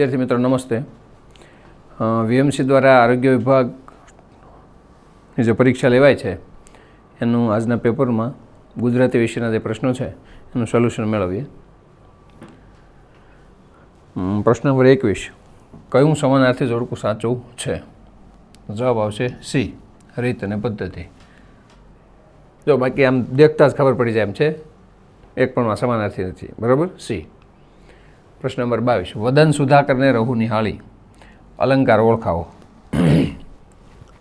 વિદ્યાર્થી મિત્રો નમસ્તે વીએમસી દ્વારા આરોગ્ય વિભાગની જે પરીક્ષા લેવાય છે એનું આજના પેપરમાં ગુજરાતી વિષયના જે પ્રશ્નો છે એનું સોલ્યુશન મેળવીએ પ્રશ્ન નંબર એકવીસ કયું સમાનાર્થી જોડકું સાચું છે જવાબ આવશે સી રીત અને પદ્ધતિ જો બાકી આમ દેખતા જ ખબર પડી જાય એમ છે એક પણ સમાનાર્થી નથી બરાબર સી પ્રશ્ન નંબર બાવીસ વદન સુધાકરને રહુ નિહાળી અલંકાર ઓળખાવો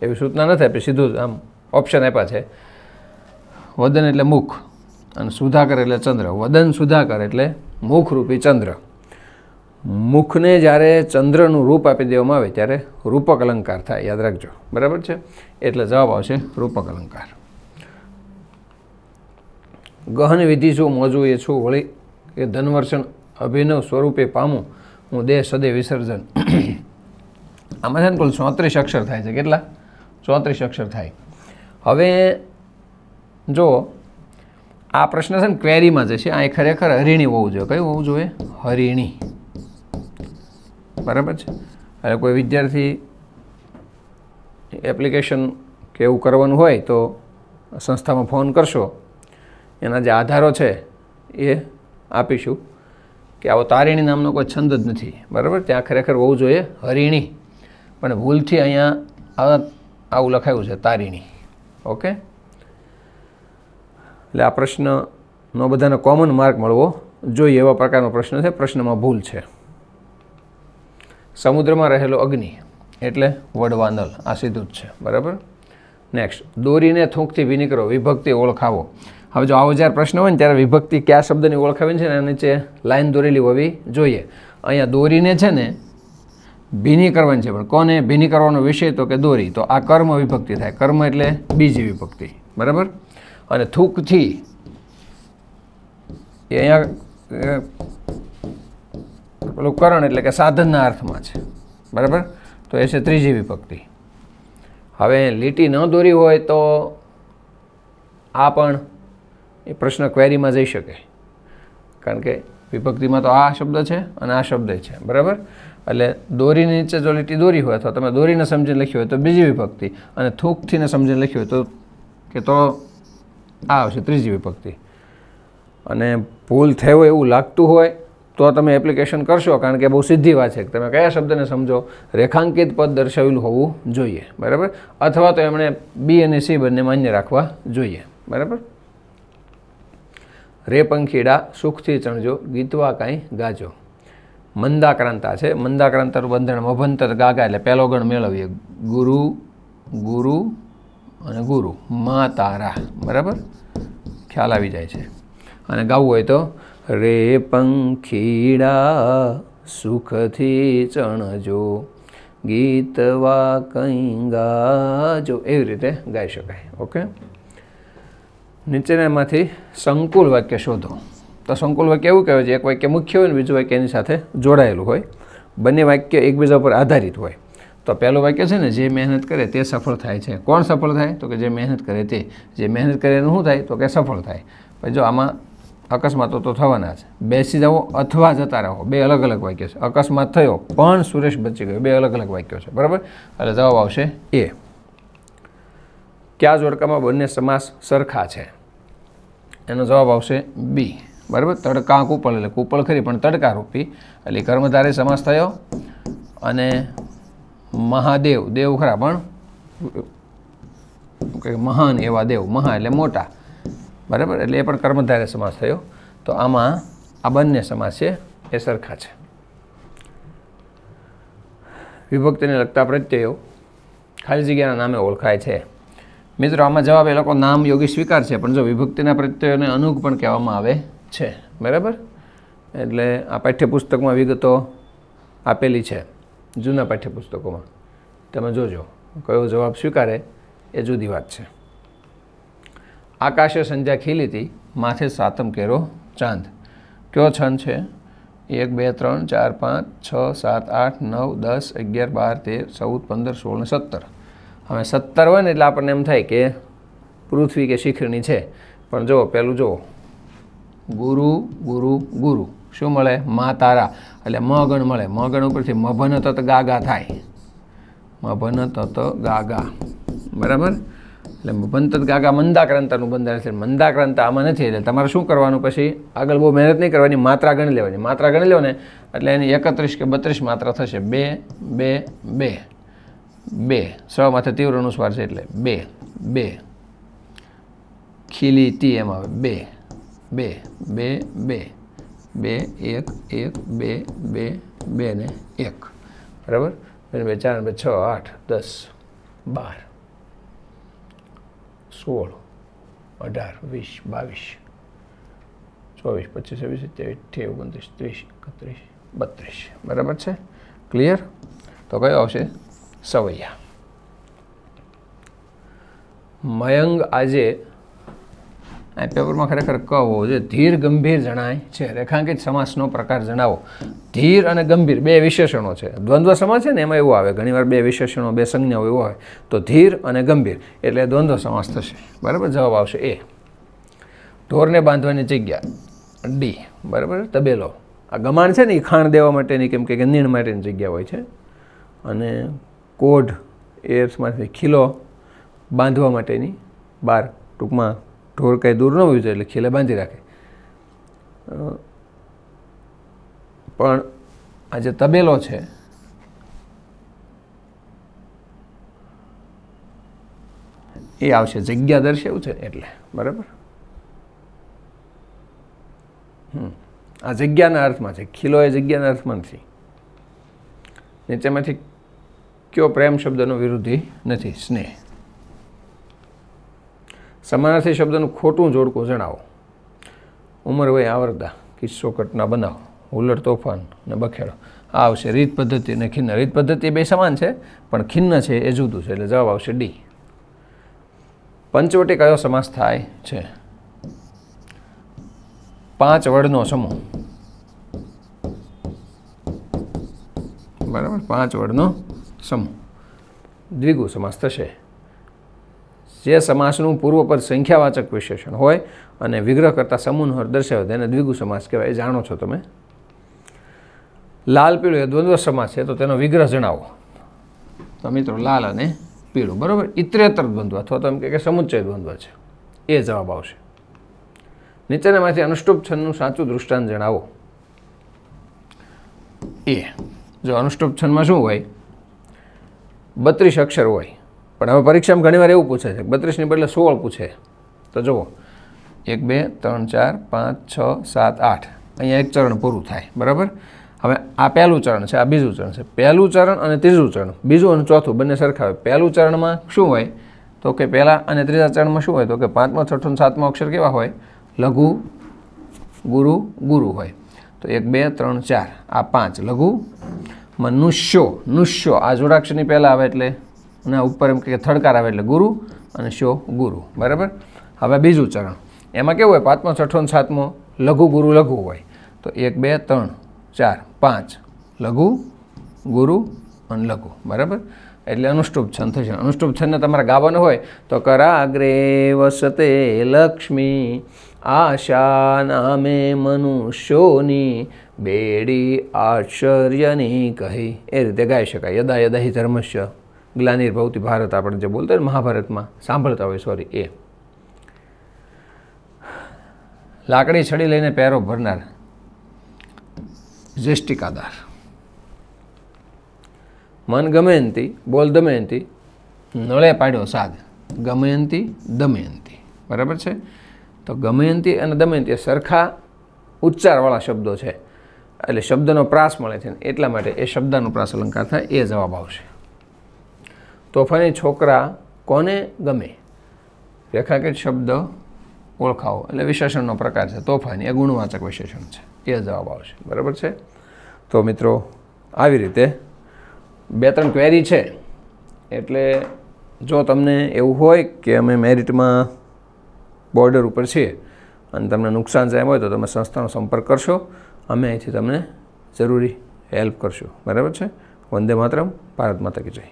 એવી સૂચના નથી આપી સીધું આમ ઓપ્શન આપ્યા છે વદન એટલે મુખ અને સુધાકર એટલે ચંદ્ર વદન સુધાકર એટલે મુખરૂપી ચંદ્ર મુખને જ્યારે ચંદ્રનું રૂપ આપી દેવામાં આવે ત્યારે રૂપક અલંકાર થાય યાદ રાખજો બરાબર છે એટલે જવાબ આવશે રૂપક અલંકાર ગહન વિધિ શું મોજું એ છું વળી એ ધનવર્ષણ અભિનવ સ્વરૂપે પામું હું દેહ સદે વિસર્જન આમાં છે ને કુલ ચોત્રીસ અક્ષર થાય છે કેટલા ચોત્રીસ અક્ષર થાય હવે જો આ પ્રશ્ન છે ને ક્વેરીમાં જે છે આ ખરેખર હરિણી હોવું જોઈએ કયું હોવું જોઈએ હરિણી બરાબર છે એટલે કોઈ વિદ્યાર્થી એપ્લિકેશન કે એવું કરવાનું હોય તો સંસ્થામાં ફોન કરશો એના જે આધારો છે એ આપીશું કે આવો તારીણી નામનો કોઈ છંદ જ નથી બરાબર ત્યાં ખરેખર હોવું જોઈએ હરિણી પણ ભૂલથી અહીંયા આવું લખાયું છે તારીણી ઓકે એટલે આ પ્રશ્નનો બધાને કોમન માર્ક મળવો જોઈએ એવા પ્રકારનો પ્રશ્ન છે પ્રશ્નમાં ભૂલ છે સમુદ્રમાં રહેલો અગ્નિ એટલે વડવાનલ આ સીધું જ છે બરાબર નેક્સ્ટ દોરીને થૂંકથી કરો વિભક્તિ ઓળખાવો હવે જો આવો જ્યારે પ્રશ્ન હોય ને ત્યારે વિભક્તિ કયા શબ્દની ઓળખાવી છે ને એના નીચે લાઈન દોરેલી હોવી જોઈએ અહીંયા દોરીને છે ને ભીની કરવાની છે પણ કોને ભીની કરવાનો વિષય તો કે દોરી તો આ કર્મ વિભક્તિ થાય કર્મ એટલે બીજી વિભક્તિ બરાબર અને થૂકથી એ અહીંયા પેલું કરણ એટલે કે સાધનના અર્થમાં છે બરાબર તો એ છે ત્રીજી વિભક્તિ હવે લીટી ન દોરી હોય તો આ પણ એ પ્રશ્ન ક્વેરીમાં જઈ શકે કારણ કે વિભક્તિમાં તો આ શબ્દ છે અને આ શબ્દ છે બરાબર એટલે દોરીની નીચે જો લીટી દોરી હોય અથવા તમે દોરીને સમજીને લખી હોય તો બીજી વિભક્તિ અને થૂકથીને સમજીને લખી હોય તો કે તો આ આવશે ત્રીજી વિભક્તિ અને ભૂલ થયો એવું લાગતું હોય તો તમે એપ્લિકેશન કરશો કારણ કે બહુ સીધી વાત છે કે તમે કયા શબ્દને સમજો રેખાંકિત પદ દર્શાવેલું હોવું જોઈએ બરાબર અથવા તો એમણે બી અને સી બંને માન્ય રાખવા જોઈએ બરાબર રે પંખીડા સુખથી ચણજો ગીતવા કાંઈ ગાજો મંદાક્રાંતા છે મંદાક્રાંતાનું બંધન મભંતર ગાગા એટલે પહેલો ગણ મેળવીએ ગુરુ ગુરુ અને ગુરુ મા તારા બરાબર ખ્યાલ આવી જાય છે અને ગાવું હોય તો રે પંખીડા સુખથી ચણજો ગીતવા કંઈ ગાજો એવી રીતે ગાઈ શકાય ઓકે નીચેનામાંથી સંકુલ વાક્ય શોધો તો સંકુલ વાક્ય એવું કહેવાય છે એક વાક્ય મુખ્ય હોય ને બીજું વાક્ય એની સાથે જોડાયેલું હોય બંને વાક્ય એકબીજા પર આધારિત હોય તો પહેલું વાક્ય છે ને જે મહેનત કરે તે સફળ થાય છે કોણ સફળ થાય તો કે જે મહેનત કરે તે જે મહેનત કરે એનું શું થાય તો કે સફળ થાય પછી જો આમાં અકસ્માતો તો થવાના છે બેસી જાઓ અથવા જતા રહો બે અલગ અલગ વાક્ય છે અકસ્માત થયો પણ સુરેશ બચી ગયો બે અલગ અલગ વાક્યો છે બરાબર એટલે જવાબ આવશે એ ક્યાં જોડકામાં બંને સમાસ સરખા છે એનો જવાબ આવશે બી બરાબર તડકા કુપળ એટલે કુપળ ખરી પણ તડકા રૂપી એટલે કર્મધારે સમાસ થયો અને મહાદેવ દેવ ખરા પણ મહાન એવા દેવ મહા એટલે મોટા બરાબર એટલે એ પણ કર્મધારે સમાસ થયો તો આમાં આ બંને સમાસ છે એ સરખા છે વિભક્તિને લગતા પ્રત્યયો ખાલી જગ્યાના નામે ઓળખાય છે મિત્રો આમાં જવાબ એ લોકો નામ યોગી સ્વીકાર છે પણ જો વિભક્તિના પ્રત્યયોને અનુગ પણ કહેવામાં આવે છે બરાબર એટલે આ પાઠ્યપુસ્તકમાં વિગતો આપેલી છે જૂના પાઠ્યપુસ્તકોમાં તમે જોજો કયો જવાબ સ્વીકારે એ જુદી વાત છે આકાશે સંધ્યા ખીલીતી માથે સાતમ કેરો ચાંદ કયો છંદ છે એક બે ત્રણ ચાર પાંચ છ સાત આઠ નવ દસ અગિયાર બાર તેર ચૌદ પંદર સોળ સત્તર હવે સત્તર હોય ને એટલે આપણને એમ થાય કે પૃથ્વી કે શિખરની છે પણ જુઓ પહેલું જુઓ ગુરુ ગુરુ ગુરુ શું મળે મા તારા એટલે મ ગણ મળે મ ગણ ઉપરથી મભન તત ગાગા થાય મભન તત ગાગા બરાબર એટલે મભનતત ગાગા મંદાક્રાંતાનું બંધારણ છે મંદાક્રાંતા આમાં નથી એટલે તમારે શું કરવાનું પછી આગળ બહુ મહેનત નહીં કરવાની માત્રા ગણી લેવાની માત્રા ગણી લો ને એટલે એની એકત્રીસ કે બત્રીસ માત્રા થશે બે બે બે બે સ માથે તીવ્ર અનુસ્વાર છે એટલે બે બે ખીલી તી એમ આવે બે બે બે બે બે એક એક બે બે બે ને એક બરાબર બે બે ચાર બે છ આઠ દસ બાર સોળ અઢાર વીસ બાવીસ ચોવીસ પચીસ છવ્વીસ સત્યાવીસ અઠ્યાવીસ ઓગણત્રીસ ત્રીસ એકત્રીસ બત્રીસ બરાબર છે ક્લિયર તો કયો આવશે સવૈયા મયંગ આજે આ પેપરમાં ખરેખર ક હોવો જોઈએ ધીર ગંભીર જણાય છે રેખાંકિત સમાસનો પ્રકાર જણાવો ધીર અને ગંભીર બે વિશેષણો છે દ્વંદ્વ સમાસ છે ને એમાં એવું આવે ઘણીવાર બે વિશેષણો બે સંજ્ઞાઓ એવું હોય તો ધીર અને ગંભીર એટલે દ્વંદ્વ સમાસ થશે બરાબર જવાબ આવશે એ ઢોરને બાંધવાની જગ્યા ડી બરાબર તબેલો આ ગમાણ છે ને એ ખાણ દેવા માટેની કેમ કે નીણ માટેની જગ્યા હોય છે અને કોઢ એ ખીલો બાંધવા માટેની બાર ટૂંકમાં ઢોર કંઈ દૂર ન હોય એટલે ખીલે બાંધી રાખે પણ આ જે તબેલો છે એ આવશે જગ્યા દર્શાવું છે એટલે બરાબર હમ આ જગ્યાના અર્થમાં છે ખીલો એ જગ્યાના અર્થમાં નથી નીચેમાંથી કયો પ્રેમ શબ્દનો વિરોધી નથી સ્નેહ સમાનાર્થી શબ્દનું ખોટું જોડકું જણાવો ઉંમર વય આવરતા કિસ્સો કટના બનાવો હુલર તોફાન ને બખેડો આ આવશે રીત પદ્ધતિ અને ખિન્ન રીત પદ્ધતિ બે સમાન છે પણ ખિન્ન છે એ જુદું છે એટલે જવાબ આવશે ડી પંચવટી કયો સમાસ થાય છે પાંચ વડનો સમૂહ બરાબર પાંચ વડનો સમૂહ દ્વિગુ સમાસ થશે જે સમાસનું પૂર્વપદ સંખ્યાવાચક વિશેષણ હોય અને વિગ્રહ કરતાં હર દર્શાવે તેને દ્વિગુ સમાસ કહેવાય એ જાણો છો તમે લાલ પીળું એ દ્વંદ્વ સમાસ છે તો તેનો વિગ્રહ જણાવો તો મિત્રો લાલ અને પીળું બરાબર ઇત્રેતર દ્વંદ્વ અથવા તો એમ કે સમુચ્ચય દ્વંદ્વ છે એ જવાબ આવશે નીચેનામાંથી અનુષ્ટુપ છંદનું સાચું દૃષ્ટાંત જણાવો એ જો અનુષ્ટુપ છંદમાં શું હોય બત્રીસ અક્ષર હોય પણ હવે પરીક્ષામાં ઘણીવાર એવું પૂછે છે બત્રીસની બદલે સોળ પૂછે તો જુઓ એક બે ત્રણ ચાર પાંચ છ સાત આઠ અહીંયા એક ચરણ પૂરું થાય બરાબર હવે આ પહેલું ચરણ છે આ બીજું ચરણ છે પહેલું ચરણ અને ત્રીજું ચરણ બીજું અને ચોથું બંને સરખા હોય પહેલું ચરણમાં શું હોય તો કે પહેલાં અને ત્રીજા ચરણમાં શું હોય તો કે પાંચમો છઠ્ઠો અને સાતમો અક્ષર કેવા હોય લઘુ ગુરુ ગુરુ હોય તો એક બે ત્રણ ચાર આ પાંચ લઘુ નુષ્યો નુષ્યો આ જોડાક્ષરની પહેલાં આવે એટલે ના ઉપર એમ કે થડકાર આવે એટલે ગુરુ અને શો ગુરુ બરાબર હવે બીજું ચરણ એમાં કેવું હોય પાંચમો છઠ્ઠો ને સાતમો લઘુ ગુરુ લઘુ હોય તો એક બે ત્રણ ચાર પાંચ લઘુ ગુરુ અને લઘુ બરાબર એટલે અનુષ્ટુપ છંદ થશે અનુષ્ટુપ છંદને તમારે ગાવાનું હોય તો કરાગ્રે વસતે લક્ષ્મી આશા નામે મનુષ્યોની બેડી આશ્ચર્યની કહી એ રીતે ગાઈ શકાય યદા યદા હિ ધર્મશ્ય ગ્લાનિર ભૌતિ ભારત આપણે જે બોલતા હોય મહાભારતમાં સાંભળતા હોય સોરી એ લાકડી છડી લઈને પહેરો ભરનાર જ્યેષ્ઠિકાદાર મન ગમયંતી બોલ દમયંતી નળે પાડ્યો સાધ ગમયંતી દમયંતી બરાબર છે તો ગમયંતી અને દમયંતી સરખા ઉચ્ચારવાળા શબ્દો છે એટલે શબ્દનો પ્રાસ મળે છે એટલા માટે એ શબ્દનો પ્રાસ અલંકાર થાય એ જવાબ આવશે તોફાની છોકરા કોને ગમે રેખાકૃત શબ્દ ઓળખાવો એટલે વિશેષણનો પ્રકાર છે તોફાની એ ગુણવાચક વિશેષણ છે એ જવાબ આવશે બરાબર છે તો મિત્રો આવી રીતે બે ત્રણ ક્વેરી છે એટલે જો તમને એવું હોય કે અમે મેરિટમાં બોર્ડર ઉપર છીએ અને તમને નુકસાન જાય હોય તો તમે સંસ્થાનો સંપર્ક કરશો અમે અહીંથી તમને જરૂરી હેલ્પ કરશું બરાબર છે વંદે માતરમ ભારત માતા કી જય